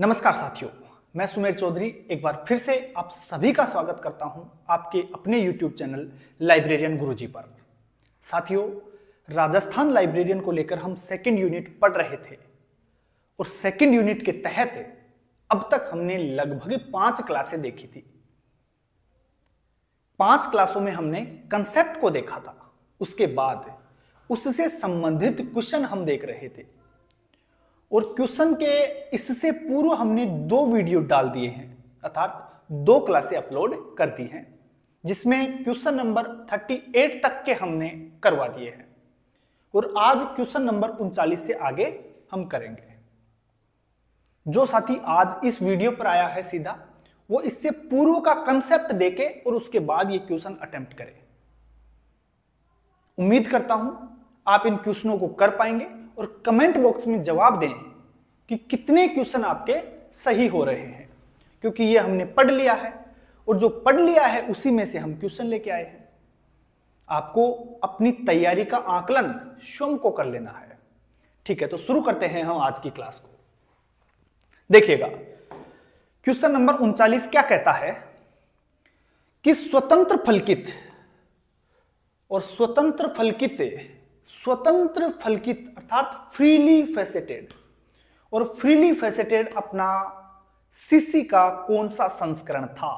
नमस्कार साथियों मैं सुमेर चौधरी एक बार फिर से आप सभी का स्वागत करता हूं आपके अपने यूट्यूब चैनल लाइब्रेरियन गुरुजी पर साथियों राजस्थान लाइब्रेरियन को लेकर हम सेकंड यूनिट पढ़ रहे थे और सेकंड यूनिट के तहत अब तक हमने लगभग पांच क्लासें देखी थी पांच क्लासों में हमने कंसेप्ट को देखा था उसके बाद उससे संबंधित क्वेश्चन हम देख रहे थे और क्वेश्चन के इससे पूर्व हमने दो वीडियो डाल दिए हैं अर्थात दो क्लासें अपलोड कर दी हैं जिसमें क्वेश्चन नंबर 38 तक के हमने करवा दिए हैं और आज क्वेश्चन नंबर उनचालीस से आगे हम करेंगे जो साथी आज इस वीडियो पर आया है सीधा वो इससे पूर्व का कंसेप्ट देके और उसके बाद ये क्वेश्चन अटेम्प्ट करे उम्मीद करता हूं आप इन क्वेश्चनों को कर पाएंगे और कमेंट बॉक्स में जवाब दें कि कितने क्वेश्चन आपके सही हो रहे हैं क्योंकि ये हमने पढ़ लिया है और जो पढ़ लिया है उसी में से हम क्वेश्चन लेके आए हैं आपको अपनी तैयारी का आकलन स्वयं को कर लेना है ठीक है तो शुरू करते हैं हम आज की क्लास को देखिएगा क्वेश्चन नंबर उनचालीस क्या कहता है कि स्वतंत्र फलकित और स्वतंत्र फलकित स्वतंत्र फलकित अर्थात फ्रीली फैसेटेड और फ्रीली फेसेटेड अपना सीसी का कौन सा संस्करण था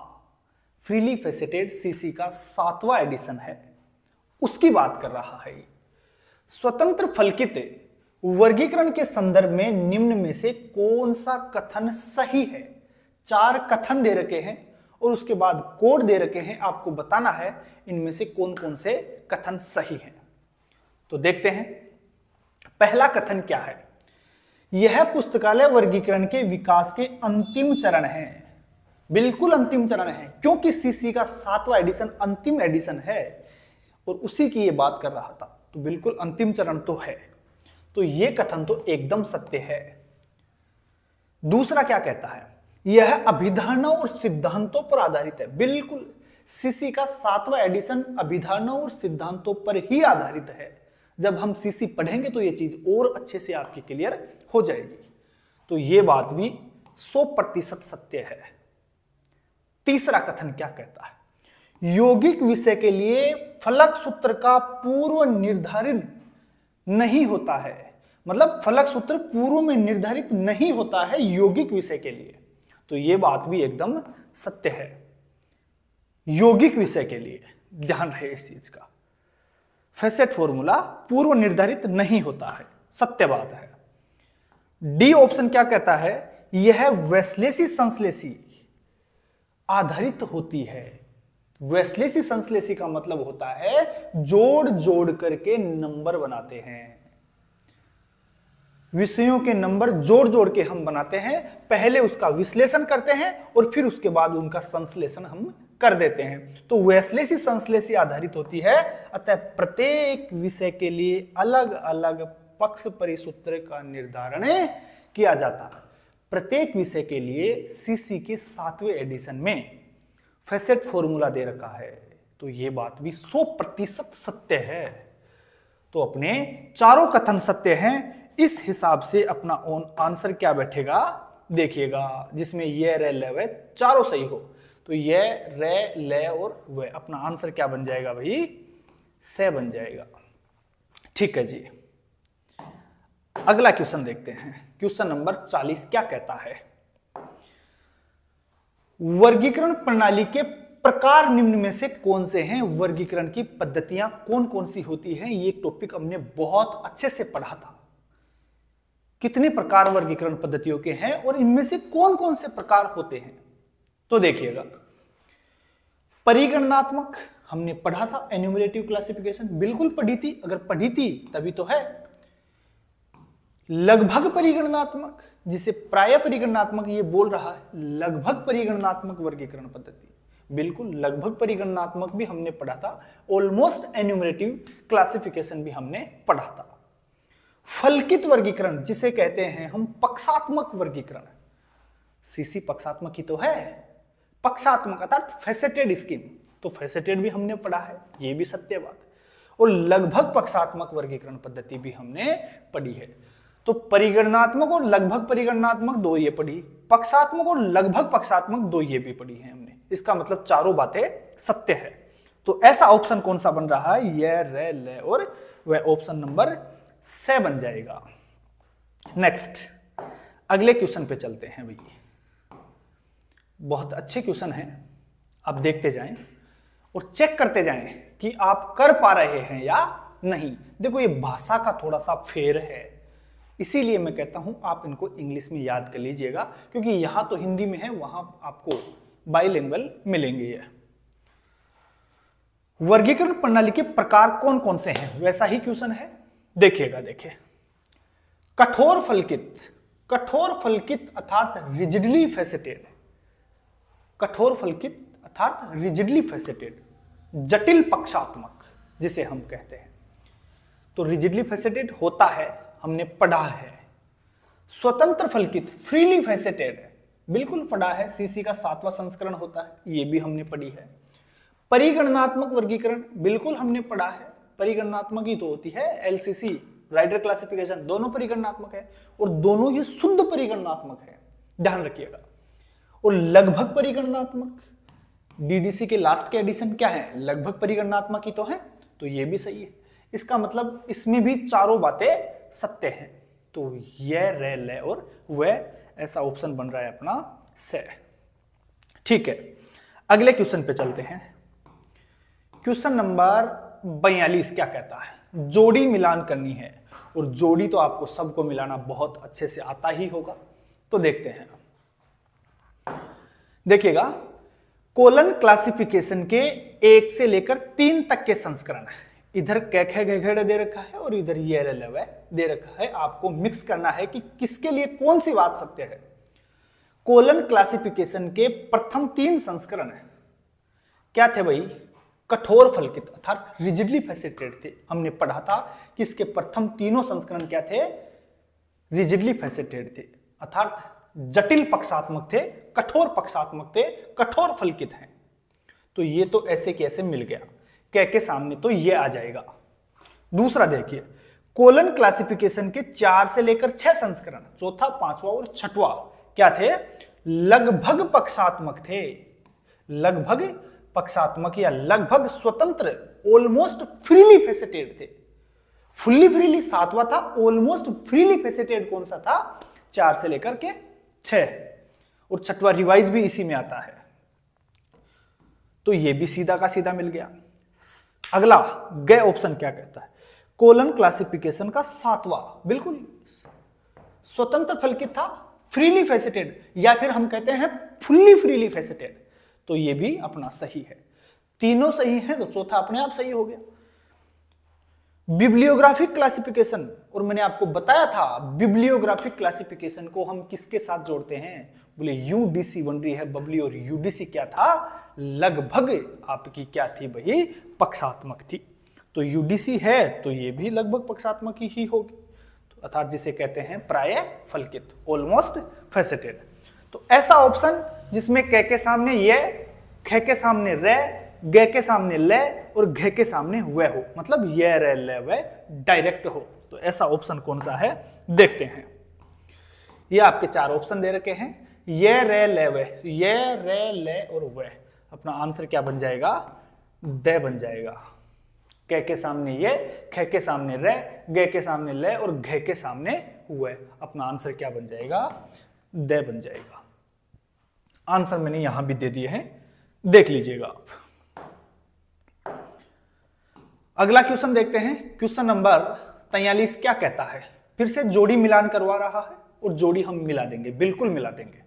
फ्रीली फेसेटेड सीसी का सातवां एडिशन है उसकी बात कर रहा है स्वतंत्र फलकित वर्गीकरण के संदर्भ में निम्न में से कौन सा कथन सही है चार कथन दे रखे हैं और उसके बाद कोड दे रखे हैं आपको बताना है इनमें से कौन कौन से कथन सही हैं तो देखते हैं पहला कथन क्या है यह पुस्तकालय वर्गीकरण के विकास के अंतिम चरण है बिल्कुल अंतिम चरण है क्योंकि सीसी का सातवां एडिशन अंतिम एडिशन है और उसी की ये बात कर रहा था तो बिल्कुल अंतिम चरण तो है तो ये कथन तो एकदम सत्य है दूसरा क्या कहता है यह अभिधारणा और सिद्धांतों पर आधारित है बिल्कुल सीसी का सातवां एडिशन अभिधारणा और सिद्धांतों पर ही आधारित है जब हम सीसी पढ़ेंगे तो ये चीज और अच्छे से आपकी क्लियर हो जाएगी तो ये बात भी सौ प्रतिशत सत्य है तीसरा कथन क्या कहता है योगिक विषय के लिए फलक सूत्र का पूर्व निर्धारित नहीं होता है मतलब फलक सूत्र पूर्व में निर्धारित नहीं होता है योगिक विषय के लिए तो ये बात भी एकदम सत्य है योगिक विषय के लिए ध्यान रहे इस चीज का फेसेट फॉर्मूला पूर्व निर्धारित नहीं होता है सत्य बात है डी ऑप्शन क्या कहता है यह वैश्लेषी संश्लेषी आधारित होती है वैश्लेषी संश्लेषी का मतलब होता है जोड़ जोड़ करके नंबर बनाते हैं विषयों के नंबर जोड़ जोड़ के हम बनाते हैं पहले उसका विश्लेषण करते हैं और फिर उसके बाद उनका संश्लेषण हम कर देते हैं तो वैश्लेषी संश्लेषी आधारित होती है अतः प्रत्येक विषय के लिए अलग अलग पक्ष परिसूत्र का निर्धारण किया जाता है प्रत्येक विषय के लिए सीसी के सातवें एडिशन में फैसेट फॉर्मूला दे रखा है तो ये बात भी 100 प्रतिशत सत्य है तो अपने चारों कथन सत्य हैं इस हिसाब से अपना ओन आंसर क्या बैठेगा देखिएगा जिसमें यह रेलवे चारों सही हो तो ये रे ले और वे अपना आंसर क्या बन जाएगा भाई से बन जाएगा ठीक है जी अगला क्वेश्चन देखते हैं क्वेश्चन नंबर 40 क्या कहता है वर्गीकरण प्रणाली के प्रकार निम्न में से कौन से हैं वर्गीकरण की पद्धतियां कौन कौन सी होती हैं ये टॉपिक हमने बहुत अच्छे से पढ़ा था कितने प्रकार वर्गीकरण पद्धतियों के हैं और इनमें से कौन कौन से प्रकार होते हैं तो देखिएगा परिगणनात्मक हमने पढ़ा था एन्यूमरेटिव क्लासिफिकेशन बिल्कुल पढ़ी थी अगर पढ़ी थी तभी तो है लगभग परिगणनात्मक जिसे प्राय परिगणनात्मक ये बोल रहा है लगभग परिगणनात्मक वर्गीकरण पद्धति बिल्कुल लगभग परिगणनात्मक भी हमने पढ़ा था ऑलमोस्ट एन्यूमरेटिव क्लासिफिकेशन भी हमने पढ़ा था फलकित वर्गीकरण जिसे कहते हैं हम पक्षात्मक वर्गीकरण सीसी पक्षात्मक ही तो है पक्षात्मक अर्थात फैसेटेड स्कीम तो फैसेटेड भी हमने पढ़ा है ये भी सत्य बात और लगभग पक्षात्मक वर्गीकरण पद्धति भी हमने पढ़ी है तो परिगणनात्मक और लगभग परिगणनात्मक दो ये पढ़ी पक्षात्मक और लगभग पक्षात्मक दो ये भी पढ़ी है हमने इसका मतलब चारों बातें सत्य है तो ऐसा ऑप्शन कौन सा बन रहा है ये रे ले और वह ऑप्शन नंबर से बन जाएगा नेक्स्ट अगले क्वेश्चन पे चलते हैं भैया बहुत अच्छे क्वेश्चन हैं आप देखते जाएं और चेक करते जाएं कि आप कर पा रहे हैं या नहीं देखो ये भाषा का थोड़ा सा फेर है इसीलिए मैं कहता हूं आप इनको इंग्लिश में याद कर लीजिएगा क्योंकि यहां तो हिंदी में है वहां आपको बाइलिंगल मिलेंगे ये वर्गीकरण प्रणाली के प्रकार कौन कौन से हैं वैसा ही क्वेश्चन है देखिएगा देखिए कठोर फलकित कठोर फलकित अर्थात रिजिडली फैसेटेड कठोर फलकित अर्थात रिजिडली फेसेटेड जटिल पक्षात्मक जिसे हम कहते हैं तो रिजिडली फेसेटेड होता है हमने पढ़ा है स्वतंत्र फलकित फ्रीली फेसेटेड बिल्कुल पढ़ा है सीसी का सातवां संस्करण होता है ये भी हमने पढ़ी है परिगणनात्मक वर्गीकरण बिल्कुल हमने पढ़ा है परिगणनात्मक ही तो होती है एलसीसी राइडर क्लासिफिकेशन दोनों परिगणनात्मक है और दोनों ही शुद्ध परिगणनात्मक है ध्यान रखिएगा और लगभग परिगणनात्मक डीडीसी के लास्ट के एडिशन क्या है लगभग परिगणनात्मक ही तो है तो ये भी सही है इसका मतलब इसमें भी चारों बातें सत्य हैं तो यह रह ले और वह ऐसा ऑप्शन बन रहा है अपना से ठीक है अगले क्वेश्चन पे चलते हैं क्वेश्चन नंबर बयालीस क्या कहता है जोड़ी मिलान करनी है और जोड़ी तो आपको सबको मिलाना बहुत अच्छे से आता ही होगा तो देखते हैं देखिएगा कोलन क्लासिफिकेशन के एक से लेकर तीन तक के संस्करण है इधर कैक है घेघेड़ा दे रखा है और इधर ये e लवे दे रखा है आपको मिक्स करना है कि किसके लिए कौन सी बात सत्य है कोलन क्लासिफिकेशन के प्रथम तीन संस्करण है क्या थे भाई कठोर फलकित अर्थात रिजिडली फैसेटेड थे हमने पढ़ा था कि इसके प्रथम तीनों संस्करण क्या थे रिजिडली फैसेटेड थे अर्थात जटिल पक्षात्मक थे कठोर पक्षात्मक थे कठोर फलकित हैं तो ये तो ऐसे कैसे मिल गया कह के सामने तो ये आ जाएगा दूसरा देखिए कोलन क्लासिफिकेशन के चार से लेकर छह संस्करण चौथा पांचवा और छठवा क्या थे लगभग पक्षात्मक थे लगभग पक्षात्मक या लगभग स्वतंत्र ऑलमोस्ट फ्रीली फेसेटेड थे फुल्ली फ्रीली सातवा था ऑलमोस्ट फ्रीली फेसेटेड कौन सा था चार से लेकर के छः और छठवा रिवाइज भी इसी में आता है तो ये भी सीधा का सीधा मिल गया अगला गए ऑप्शन क्या कहता है कोलन क्लासिफिकेशन का सातवा बिल्कुल स्वतंत्र फल की था फ्रीली फैसेटेड या फिर हम कहते हैं फुल्ली फ्रीली फैसेटेड तो ये भी अपना सही है तीनों सही है तो चौथा अपने आप सही हो गया बिब्लियोग्राफिक क्लासिफिकेशन और मैंने आपको बताया था बिब्लियोग्राफिक क्लासिफिकेशन को हम किसके साथ जोड़ते हैं बोले यूडीसी बन रही है बबली और यूडीसी क्या था लगभग आपकी क्या थी भाई पक्षात्मक थी तो यूडीसी है तो ये भी लगभग पक्षात्मक ही होगी तो अर्थात जिसे कहते हैं प्राय फलकित ऑलमोस्ट फैसेटेड तो ऐसा ऑप्शन जिसमें कह के सामने ये खे के सामने रे गे के सामने ले और घे के सामने वह हो मतलब ये रे ले वह डायरेक्ट हो तो ऐसा ऑप्शन कौन सा है देखते हैं ये आपके चार ऑप्शन दे रखे हैं ये रे ले वह ये रे ले और वह अपना आंसर क्या बन जाएगा दे बन जाएगा के के सामने ये खे के सामने रे गे के सामने ले और घे के सामने हुए अपना आंसर क्या बन जाएगा दे बन जाएगा आंसर मैंने यहां भी दे दिए हैं देख लीजिएगा आप अगला क्वेश्चन देखते हैं क्वेश्चन नंबर तैयलीस क्या कहता है फिर से जोड़ी मिलान करवा रहा है और जोड़ी हम मिला देंगे बिल्कुल मिला देंगे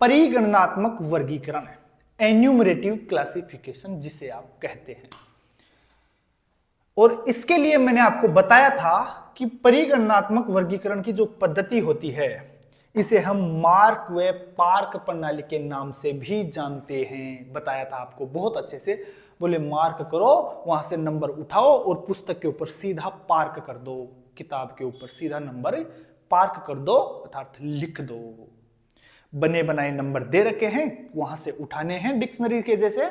परिगणनात्मक वर्गीकरण एन्यूमरेटिव क्लासिफिकेशन जिसे आप कहते हैं और इसके लिए मैंने आपको बताया था कि परिगणनात्मक वर्गीकरण की जो पद्धति होती है इसे हम मार्क व पार्क प्रणाली के नाम से भी जानते हैं बताया था आपको बहुत अच्छे से बोले मार्क करो वहां से नंबर उठाओ और पुस्तक के ऊपर सीधा पार्क कर दो किताब के ऊपर सीधा नंबर पार्क कर दो अर्थात लिख दो बने बनाए नंबर दे रखे हैं वहां से उठाने हैं डिक्शनरी के जैसे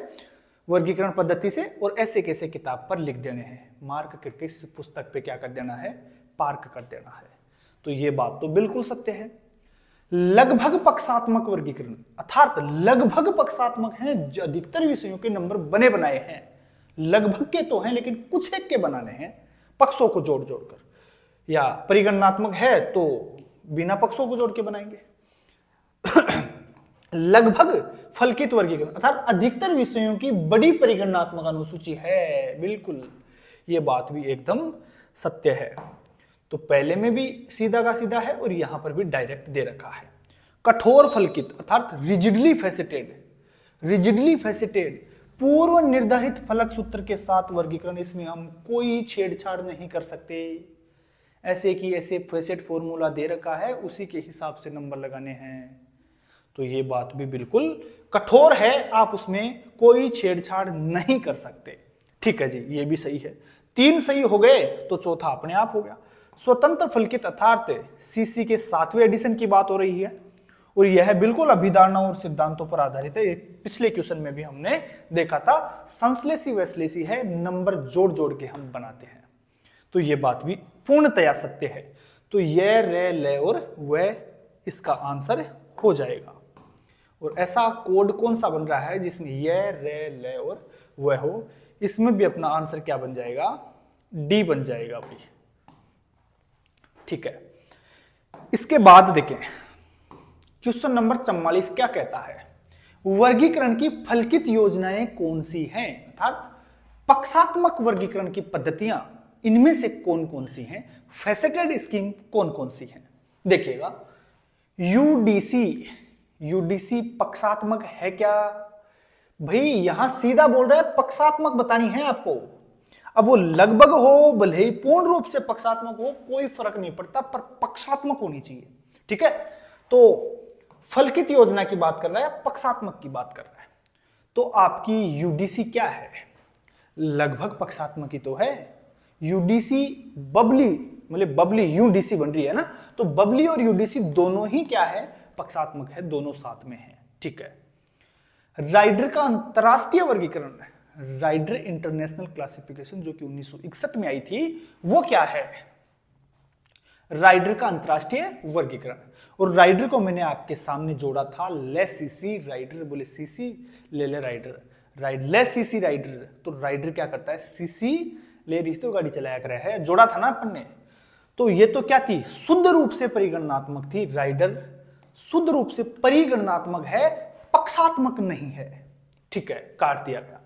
वर्गीकरण पद्धति से और ऐसे कैसे किताब पर लिख देने हैं मार्क करके इस पुस्तक पे क्या कर देना है पार्क कर देना है तो ये बात तो बिल्कुल सत्य है लगभग पक्षात्मक वर्गीकरण अर्थात लगभग पक्षात्मक हैं जो अधिकतर विषयों के नंबर बने बनाए हैं लगभग के तो हैं लेकिन कुछ एक के बनाने हैं पक्षों को जोड़ जोड़कर या परिगणनात्मक है तो बिना पक्षों को जोड़ के बनाएंगे लगभग फलकित वर्गीकरण अर्थात अधिकतर विषयों की बड़ी परिगणनात्मक अनुसूची है बिल्कुल ये बात भी एकदम सत्य है तो पहले में भी सीधा का सीधा है और यहां पर भी डायरेक्ट दे रखा है कठोर फलकित अर्थात रिजिडली फैसेटेड रिजिडली फैसेटेड पूर्व निर्धारित फलक सूत्र के साथ वर्गीकरण इसमें हम कोई छेड़छाड़ नहीं कर सकते ऐसे कि ऐसे फैसेट फॉर्मूला दे रखा है उसी के हिसाब से नंबर लगाने हैं तो ये बात भी बिल्कुल कठोर है आप उसमें कोई छेड़छाड़ नहीं कर सकते ठीक है जी ये भी सही है तीन सही हो गए तो चौथा अपने आप हो गया स्वतंत्र फलकित अर्थार्थ सीसी के सातवें एडिशन की बात हो रही है और यह बिल्कुल अभिधारणाओं और सिद्धांतों पर आधारित है पिछले क्वेश्चन में भी हमने देखा था संश्लेषी वैश्लेषी है नंबर जोड़ जोड़ के हम बनाते हैं तो यह बात भी पूर्णतया सत्य है तो ये रे ले और वह इसका आंसर हो जाएगा और ऐसा कोड कौन सा बन रहा है जिसमें यह रे ले और वह हो इसमें भी अपना आंसर क्या बन जाएगा डी बन जाएगा भाई ठीक है इसके बाद देखें क्वेश्चन नंबर चम्वालीस क्या कहता है वर्गीकरण की फलकित योजनाएं कौन सी हैं अर्थात पक्षात्मक वर्गीकरण की पद्धतियां इनमें से कौन कौन सी हैं फैसेटेड स्कीम कौन कौन सी है देखिएगा यूडीसी यूडीसी पक्षात्मक है क्या भाई यहां सीधा बोल रहा है पक्षात्मक बतानी है आपको अब वो लगभग हो भले ही पूर्ण रूप से पक्षात्मक हो कोई फर्क नहीं पड़ता पर पक्षात्मक होनी चाहिए ठीक है तो फलकित योजना की बात कर रहा है पक्षात्मक की बात कर रहा है तो आपकी यूडीसी क्या है लगभग पक्षात्मक ही तो है यूडीसी बबली मतलब बबली यूडीसी बन रही है ना तो बबली और यूडीसी दोनों ही क्या है पक्षात्मक है दोनों साथ में है ठीक है राइडर का अंतरराष्ट्रीय वर्गीकरण है राइडर इंटरनेशनल क्लासिफिकेशन जो कि 1961 में आई थी वो क्या है राइडर का अंतरराष्ट्रीय वर्गीकरण और राइडर को मैंने आपके सामने जोड़ा था ले सीसी राइडर बोले सीसी ले ले राइडर राइड ले सीसी राइडर तो राइडर क्या करता है सीसी ले तो गाड़ी चलाया कर है जोड़ा था ना अपन ने तो ये तो क्या थी शुद्ध रूप से परिगणनात्मक थी राइडर शुद्ध रूप से परिगणनात्मक है पक्षात्मक नहीं है ठीक है काट दिया गया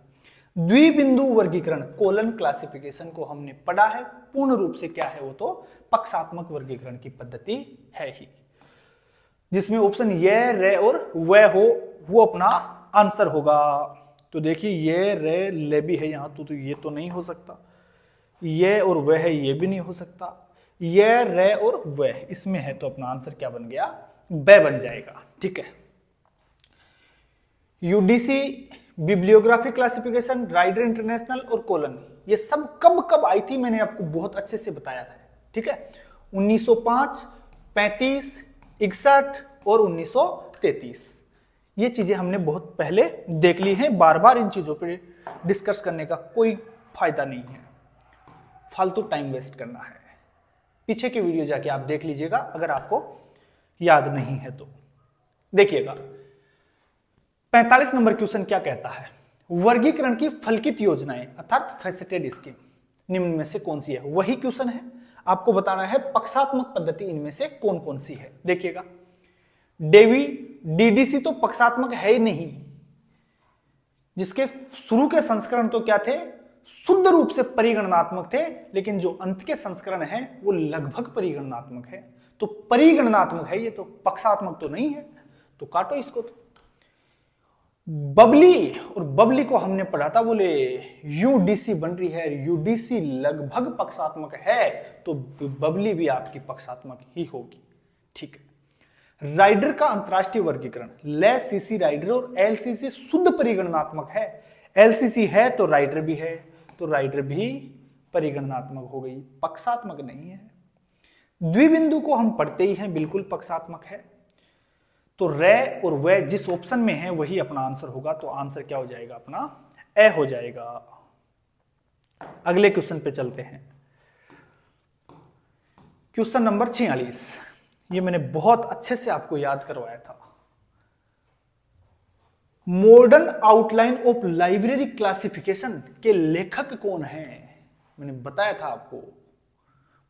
द्विबिंदु वर्गीकरण कोलन क्लासिफिकेशन को हमने पढ़ा है पूर्ण रूप से क्या है वो तो पक्षात्मक वर्गीकरण की पद्धति है ही जिसमें ऑप्शन ये रे और वे हो वो अपना आंसर होगा तो देखिए ये रे ले भी है यहां तो, तो ये तो नहीं हो सकता ये और वह है ये भी नहीं हो सकता ये रे और वह इसमें है तो अपना आंसर क्या बन गया वे बन जाएगा ठीक है UDC bibliography classification rider international और कोलन ये सब कब कब आई थी मैंने आपको बहुत अच्छे से बताया था ठीक है 1905, 35, इकसठ और 1933 ये चीजें हमने बहुत पहले देख ली हैं बार बार इन चीजों पर डिस्कस करने का कोई फायदा नहीं है फालतू टाइम वेस्ट करना है पीछे की वीडियो जाके आप देख लीजिएगा अगर आपको याद नहीं है तो देखिएगा 45 नंबर क्वेश्चन क्या कहता है वर्गीकरण की फलकित योजनाएं अर्थात फैसेटेड स्कीम निम्न में से कौन सी है वही क्वेश्चन है आपको बताना है पक्षात्मक पद्धति इनमें से कौन कौन सी है देखिएगा डेवी डीडीसी तो पक्षात्मक है ही नहीं जिसके शुरू के संस्करण तो क्या थे शुद्ध रूप से परिगणनात्मक थे लेकिन जो अंत के संस्करण है वो लगभग परिगणनात्मक है तो परिगणनात्मक है ये तो पक्षात्मक तो नहीं है तो काटो इसको तो बबली और बबली को हमने पढ़ा था बोले यूडीसी बन रही है यूडीसी लगभग पक्षात्मक है तो बबली भी आपकी पक्षात्मक ही होगी ठीक है राइडर का अंतरराष्ट्रीय वर्गीकरण सीसी राइडर और एलसीसी शुद्ध परिगणनात्मक है एलसीसी है तो राइडर भी है तो राइडर भी परिगणनात्मक हो गई पक्षात्मक नहीं है द्विबिंदु को हम पढ़ते ही हैं बिल्कुल पक्षात्मक है तो रे और वे जिस ऑप्शन में है वही अपना आंसर होगा तो आंसर क्या हो जाएगा अपना ए हो जाएगा अगले क्वेश्चन पे चलते हैं क्वेश्चन नंबर छियालीस ये मैंने बहुत अच्छे से आपको याद करवाया था modern outline of library classification के लेखक कौन है मैंने बताया था आपको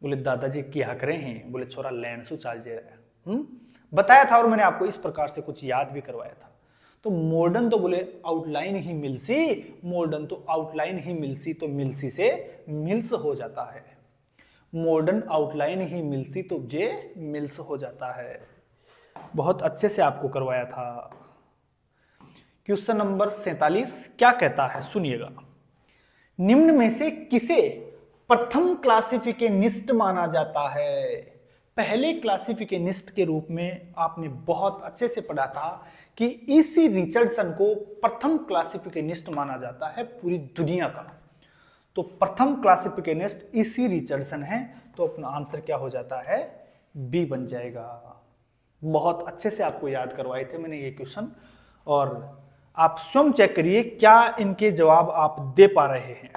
बोले दादाजी क्या करे हैं बोले छोरा लैंड सु चाल जे रहा है हम्म? बताया था और मैंने आपको इस प्रकार से कुछ याद भी करवाया था तो मॉडर्न तो बोले आउटलाइन ही मिलसी मॉडर्न तो आउटलाइन ही मिलसी तो मिलसी से मिल्स हो जाता है मॉडर्न आउटलाइन ही मिलसी तो जे मिल्स हो जाता है बहुत अच्छे से आपको करवाया था क्वेश्चन नंबर सैतालीस क्या कहता है सुनिएगा निम्न में से किसे प्रथम क्लासिफिकेनिस्ट माना जाता है पहले क्लासिफिकेनिस्ट के रूप में आपने बहुत अच्छे से पढ़ा था कि इसी e रिचर्डसन को प्रथम क्लासिफिकेनिस्ट माना जाता है पूरी दुनिया का तो प्रथम क्लासिफिकेनिस्ट इसी रिचर्डसन है तो अपना आंसर क्या हो जाता है बी बन जाएगा बहुत अच्छे से आपको याद करवाए थे मैंने ये क्वेश्चन और आप स्वयं चेक करिए क्या इनके जवाब आप दे पा रहे हैं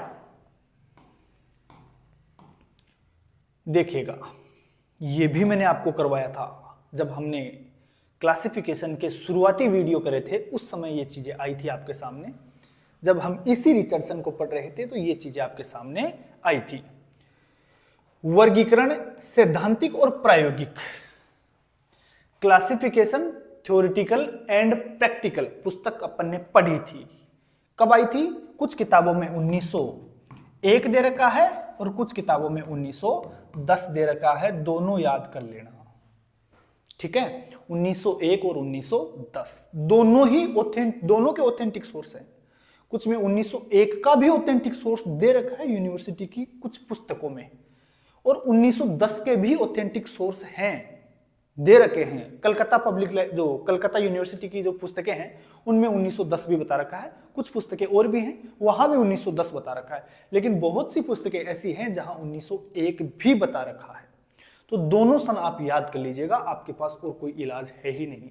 देखिएगा ये भी मैंने आपको करवाया था जब हमने क्लासिफिकेशन के शुरुआती वीडियो करे थे उस समय ये चीज़ें आई थी आपके सामने जब हम इसी रिचर्डसन को पढ़ रहे थे तो ये चीज़ें आपके सामने आई थी वर्गीकरण सैद्धांतिक और प्रायोगिक क्लासिफिकेशन थ्योरिटिकल एंड प्रैक्टिकल पुस्तक अपन ने पढ़ी थी कब आई थी कुछ किताबों में 1901 दे रखा है और कुछ किताबों में 1910 दे रखा है दोनों याद कर लेना ठीक है 1901 और 1910 दोनों ही ऑथेंटिक दोनों के ऑथेंटिक सोर्स हैं कुछ में 1901 का भी ऑथेंटिक सोर्स दे रखा है यूनिवर्सिटी की कुछ पुस्तकों में और 1910 के भी ऑथेंटिक सोर्स हैं दे रखे हैं कलकत्ता पब्लिक जो कलकत्ता यूनिवर्सिटी की जो पुस्तकें हैं उनमें 1910 भी बता रखा है कुछ पुस्तकें और भी हैं वहां भी 1910 बता रखा है लेकिन बहुत सी पुस्तकें ऐसी हैं जहां 1901 भी बता रखा है तो दोनों सन आप याद कर लीजिएगा आपके पास और कोई इलाज है ही नहीं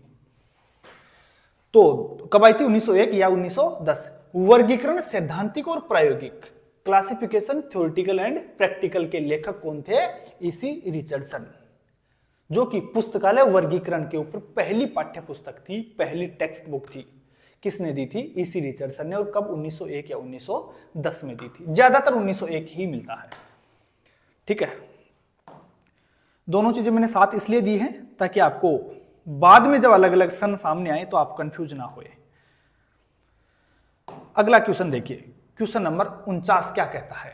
तो कबायती 1901 या 1910 वर्गीकरण सैद्धांतिक और प्रायोगिक क्लासिफिकेशन थ्योरिटिकल एंड प्रैक्टिकल के लेखक कौन थे इसी e रिचर्डसन जो कि पुस्तकालय वर्गीकरण के ऊपर पहली पाठ्य पुस्तक थी पहली टेक्स्ट बुक थी किसने दी थी इसी e रिचर्डसन ने और कब 1901 या 1910 में दी थी ज्यादातर 1901 ही मिलता है ठीक है दोनों चीजें मैंने साथ इसलिए दी हैं ताकि आपको बाद में जब अलग अलग सन सामने आए तो आप कंफ्यूज ना हो अगला क्वेश्चन देखिए क्वेश्चन नंबर उनचास क्या कहता है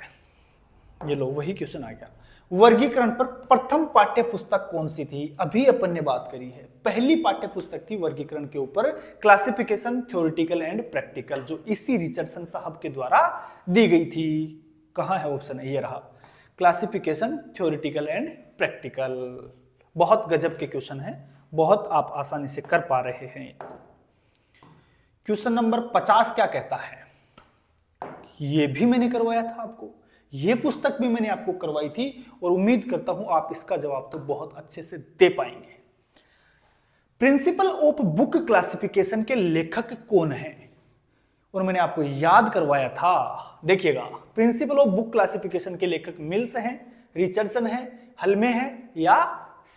ये लो वही क्वेश्चन आ गया वर्गीकरण पर प्रथम पाठ्य पुस्तक कौन सी थी अभी अपन ने बात करी है पहली पाठ्य पुस्तक थी वर्गीकरण के ऊपर क्लासिफिकेशन थ्योरिटिकल एंड प्रैक्टिकल जो इसी रिचर्डसन साहब के द्वारा दी गई थी कहा है ऑप्शन ये रहा क्लासिफिकेशन थ्योरिटिकल एंड प्रैक्टिकल बहुत गजब के क्वेश्चन है बहुत आप आसानी से कर पा रहे हैं क्वेश्चन नंबर पचास क्या कहता है ये भी मैंने करवाया था आपको ये पुस्तक भी मैंने आपको करवाई थी और उम्मीद करता हूं आप इसका जवाब तो बहुत अच्छे से दे पाएंगे प्रिंसिपल ऑफ बुक क्लासिफिकेशन के लेखक कौन है और मैंने आपको याद करवाया था देखिएगा प्रिंसिपल ऑफ बुक क्लासिफिकेशन के लेखक मिल्स हैं रिचर्डसन है हलमे है या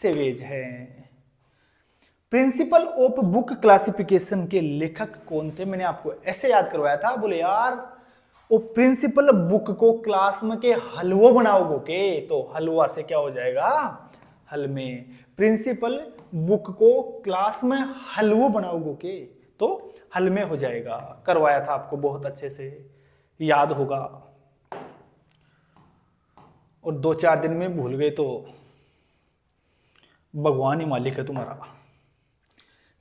सेवेज है प्रिंसिपल ऑफ बुक क्लासिफिकेशन के लेखक कौन थे मैंने आपको ऐसे याद करवाया था बोले यार वो प्रिंसिपल बुक को क्लास में के हलवो बनाओगे तो हलवा से क्या हो जाएगा हल में प्रिंसिपल बुक को क्लास में हलवो बनाओगे तो हल में हो जाएगा करवाया था आपको बहुत अच्छे से याद होगा और दो चार दिन में भूल गए तो भगवान ही मालिक है तुम्हारा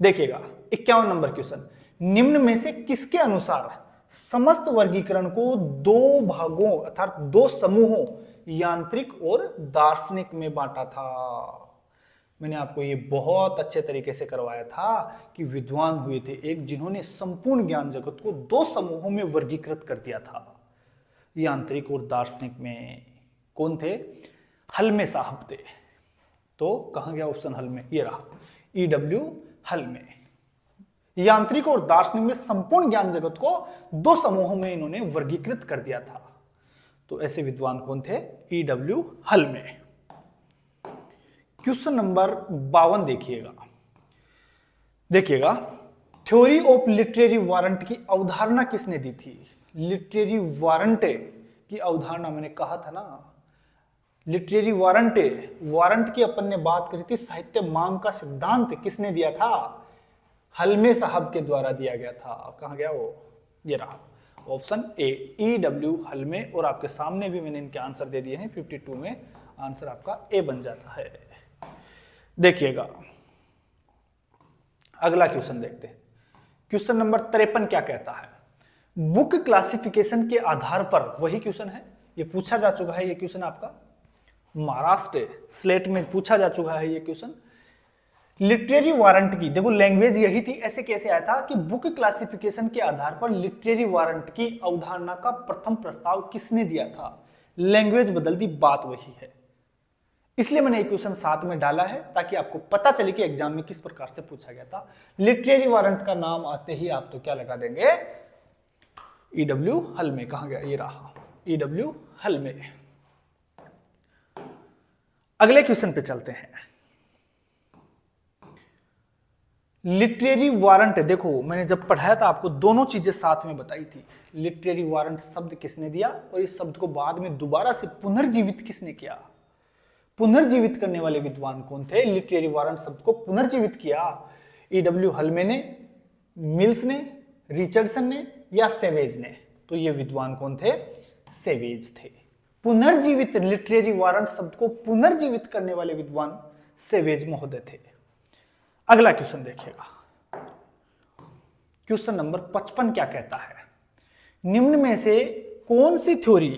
देखिएगा इक्यावन नंबर क्वेश्चन निम्न में से किसके अनुसार समस्त वर्गीकरण को दो भागों अर्थात दो समूहों यांत्रिक और दार्शनिक में बांटा था मैंने आपको ये बहुत अच्छे तरीके से करवाया था कि विद्वान हुए थे एक जिन्होंने संपूर्ण ज्ञान जगत को दो समूहों में वर्गीकृत कर दिया था यांत्रिक और दार्शनिक में कौन थे हलमे साहब थे तो कहा गया ऑप्शन हलमे ये रहा ईडब्ल्यू e हलमे यांत्रिक और दार्शनिक में संपूर्ण ज्ञान जगत को दो समूहों में इन्होंने वर्गीकृत कर दिया था तो ऐसे विद्वान कौन थे ईडब्ल्यू e हल में क्वेश्चन नंबर बावन देखिएगा देखिएगा थ्योरी ऑफ लिटरेरी वारंट की अवधारणा किसने दी थी लिटरेरी वारंट की अवधारणा मैंने कहा था ना लिटरेरी वारंट वारंट की अपन ने बात करी थी साहित्य मांग का सिद्धांत किसने दिया था हलमे साहब के द्वारा दिया गया था कहा गया वो ये रहा option A E e W Hulme और आपके सामने भी मैंने इनके आंसर दे दिए हैं 52 में आंसर आपका ए बन जाता है देखिएगा अगला क्वेश्चन देखते हैं क्वेश्चन नंबर तिरपन क्या कहता है बुक क्लासिफिकेशन के आधार पर वही क्वेश्चन है ये पूछा जा चुका है ये क्वेश्चन आपका महाराष्ट्र स्लेट में पूछा जा चुका है ये क्वेश्चन लिटरेरी वारंट की देखो लैंग्वेज यही थी ऐसे कैसे आया था कि बुक क्लासिफिकेशन के आधार पर लिटरेरी वारंट की अवधारणा का प्रथम प्रस्ताव किसने दिया था लैंग्वेज बदल दी बात वही है इसलिए मैंने क्वेश्चन सात में डाला है ताकि आपको पता चले कि एग्जाम में किस प्रकार से पूछा गया था लिटरेरी वारंट का नाम आते ही आप तो क्या लगा देंगे ईडब्ल्यू e हल में कहा गया ये रहा ईडब्ल्यू e हल में अगले क्वेश्चन पे चलते हैं लिटरेरी वारंट देखो मैंने जब पढ़ाया था आपको दोनों चीजें साथ में बताई थी लिटरेरी वारंट शब्द किसने दिया और इस शब्द को बाद में दोबारा से पुनर्जीवित किसने किया पुनर्जीवित करने वाले विद्वान कौन थे लिटरेरी वारंट शब्द को पुनर्जीवित किया ईडब्ल्यू e हलमे ने मिल्स ने रिचर्डसन ने या सेवेज ने तो ये विद्वान कौन थे सेवेज थे पुनर्जीवित लिटरेरी वारंट शब्द को पुनर्जीवित करने वाले विद्वान सेवेज महोदय थे अगला क्वेश्चन देखिएगा क्वेश्चन नंबर पचपन क्या कहता है निम्न में से कौन सी थ्योरी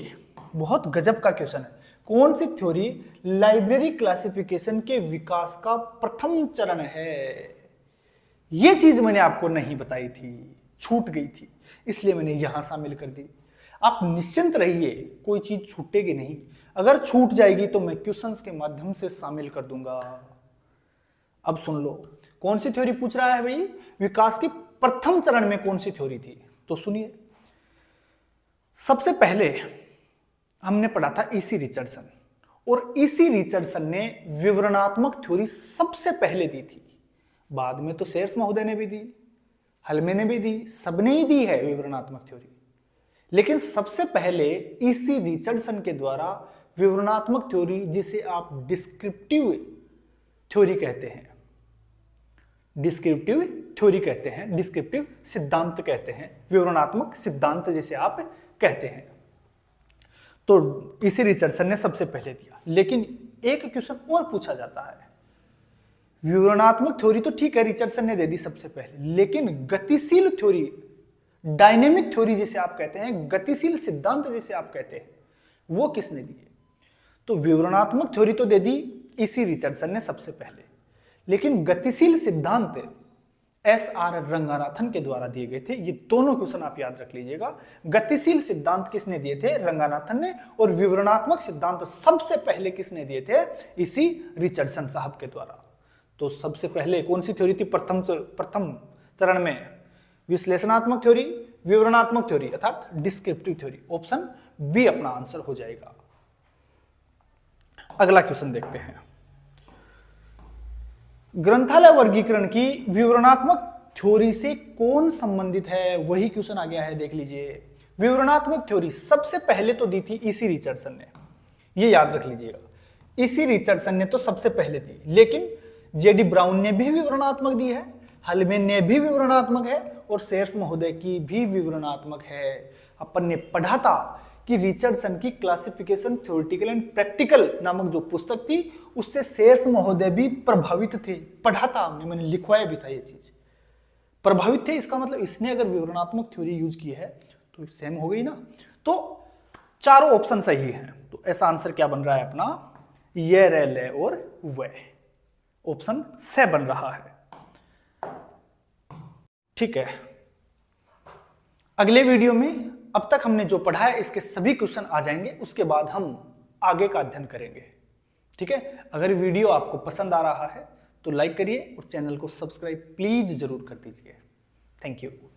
बहुत गजब का क्वेश्चन है कौन सी थ्योरी लाइब्रेरी क्लासिफिकेशन के विकास का प्रथम चरण है यह चीज मैंने आपको नहीं बताई थी छूट गई थी इसलिए मैंने यहां शामिल कर दी आप निश्चिंत रहिए कोई चीज छूटेगी नहीं अगर छूट जाएगी तो मैं क्वेश्चंस के माध्यम से शामिल कर दूंगा अब सुन लो कौन सी थ्योरी पूछ रहा है भाई विकास के प्रथम चरण में कौन सी थ्योरी थी तो सुनिए सबसे पहले हमने पढ़ा था ईसी e रिचर्डसन और ईसी e रिचर्डसन ने विवरणात्मक थ्योरी सबसे पहले दी थी बाद में तो सेर्स महोदय ने भी दी हलमे ने भी दी सबने ही दी है विवरणात्मक थ्योरी लेकिन सबसे पहले ईसी e रिचर्डसन के द्वारा विवरणात्मक थ्योरी जिसे आप डिस्क्रिप्टिव थ्योरी कहते हैं डिस्क्रिप्टिव थ्योरी कहते हैं डिस्क्रिप्टिव सिद्धांत कहते हैं विवरणात्मक सिद्धांत जिसे आप कहते हैं तो इसी रिचर्डसन ने सबसे पहले दिया लेकिन एक क्वेश्चन और पूछा जाता है विवरणात्मक थ्योरी तो ठीक है रिचर्डसन ने दे दी सबसे पहले लेकिन गतिशील थ्योरी डायनेमिक थ्योरी जिसे आप कहते हैं गतिशील सिद्धांत जिसे आप कहते हैं वो किसने दिए तो विवरणात्मक थ्योरी तो दे दी इसी रिचर्डसन ने सबसे पहले लेकिन गतिशील सिद्धांत एस आर रंगानाथन के द्वारा दिए गए थे ये दोनों क्वेश्चन आप याद रख लीजिएगा गतिशील सिद्धांत किसने दिए थे रंगानाथन ने और विवरणात्मक सिद्धांत सबसे पहले किसने दिए थे इसी रिचर्डसन साहब के द्वारा तो सबसे पहले कौन सी थ्योरी थी प्रथम प्रथम चरण में विश्लेषणात्मक थ्योरी विवरणात्मक थ्योरी अर्थात डिस्क्रिप्टिव थ्योरी ऑप्शन बी अपना आंसर हो जाएगा अगला क्वेश्चन देखते हैं ग्रंथालय वर्गीकरण की विवरणात्मक थ्योरी से कौन संबंधित है वही क्वेश्चन आ गया है देख लीजिए विवरणात्मक थ्योरी सबसे पहले तो दी थी इसी e रिचर्डसन ने ये याद रख लीजिएगा इसी e रिचर्डसन ने तो सबसे पहले दी लेकिन जेडी ब्राउन ने भी विवरणात्मक दी है हलमेन ने भी विवरणात्मक है और शेयर्स महोदय की भी विवरणात्मक है अपन ने पढ़ा था कि रिचर्डसन की क्लासिफिकेशन थ्योरिटिकल एंड प्रैक्टिकल नामक जो पुस्तक थी उससे शेयर्स महोदय भी प्रभावित थे पढ़ा था हमने मैंने लिखवाया भी था ये चीज प्रभावित थे इसका मतलब इसने अगर विवरणात्मक थ्योरी यूज की है तो सेम हो गई ना तो चारों ऑप्शन सही है तो ऐसा आंसर क्या बन रहा है अपना ये रे ले और वे ऑप्शन स बन रहा है ठीक है अगले वीडियो में अब तक हमने जो पढ़ा है इसके सभी क्वेश्चन आ जाएंगे उसके बाद हम आगे का अध्ययन करेंगे ठीक है अगर वीडियो आपको पसंद आ रहा है तो लाइक करिए और चैनल को सब्सक्राइब प्लीज जरूर कर दीजिए थैंक यू